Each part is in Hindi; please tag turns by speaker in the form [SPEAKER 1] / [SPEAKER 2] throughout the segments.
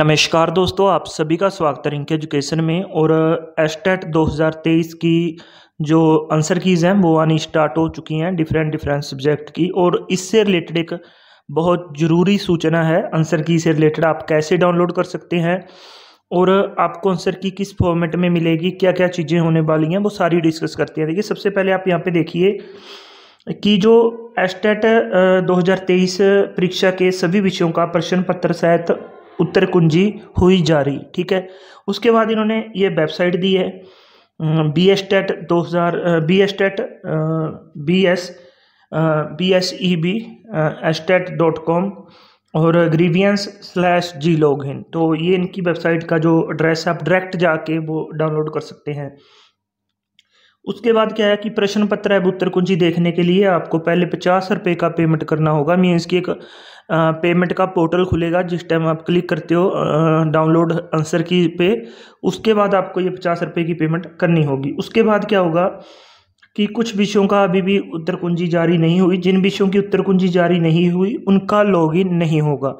[SPEAKER 1] नमस्कार दोस्तों आप सभी का स्वागत है रिंक एजुकेशन में और एस्टेट 2023 की जो आंसर कीज़ हैं वो आनी स्टार्ट हो चुकी हैं डिफरेंट डिफरेंट सब्जेक्ट की और इससे रिलेटेड एक बहुत ज़रूरी सूचना है आंसर की से रिलेटेड आप कैसे डाउनलोड कर सकते हैं और आपको आंसर की किस फॉर्मेट में मिलेगी क्या क्या चीज़ें होने वाली हैं वो सारी डिस्कस करते हैं देखिए सबसे पहले आप यहाँ पर देखिए कि जो एस्टेट दो परीक्षा के सभी विषयों का प्रश्न पत्र सहित उत्तर कुंजी हुई जारी ठीक है उसके बाद इन्होंने ये वेबसाइट दी है बी एस टेट दो हज़ार B S TET B S B S E B S TET dot com और grievance slash G log in तो ये इनकी वेबसाइट का जो एड्रेस है आप डायरेक्ट जाके वो डाउनलोड कर सकते हैं उसके बाद क्या है कि प्रश्न पत्र है उत्तर कुंजी देखने के लिए आपको पहले पचास रुपये का पेमेंट करना होगा मीन्स की एक पेमेंट का पोर्टल खुलेगा जिस टाइम आप क्लिक करते हो डाउनलोड आंसर की पे उसके बाद आपको ये पचास रुपये की पेमेंट करनी होगी उसके बाद क्या होगा कि कुछ विषयों का अभी भी उत्तर कुंजी जारी नहीं हुई जिन विषयों की उत्तर कुंजी जारी नहीं हुई उनका लॉगिन नहीं होगा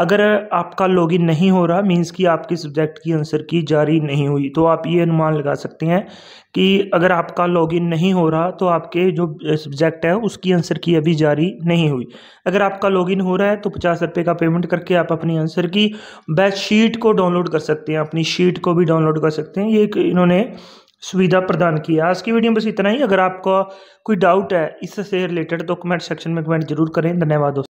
[SPEAKER 1] अगर आपका लॉगिन नहीं हो रहा मीन्स कि आपके सब्जेक्ट की आंसर की जारी नहीं हुई तो आप ये अनुमान लगा सकते हैं कि अगर आपका लॉगिन नहीं हो रहा तो आपके जो सब्जेक्ट है उसकी आंसर की अभी जारी नहीं हुई अगर आपका लॉगिन हो रहा है तो पचास रुपये का पेमेंट करके आप अपनी आंसर की बैच शीट को डाउनलोड कर सकते हैं अपनी शीट को भी डाउनलोड कर सकते हैं ये एक इन्होंने सुविधा प्रदान की है आज की वीडियो में बस इतना ही अगर आपका कोई डाउट है इससे रिलेटेड तो कमेंट सेक्शन में कमेंट जरूर करें धन्यवाद दोस्तों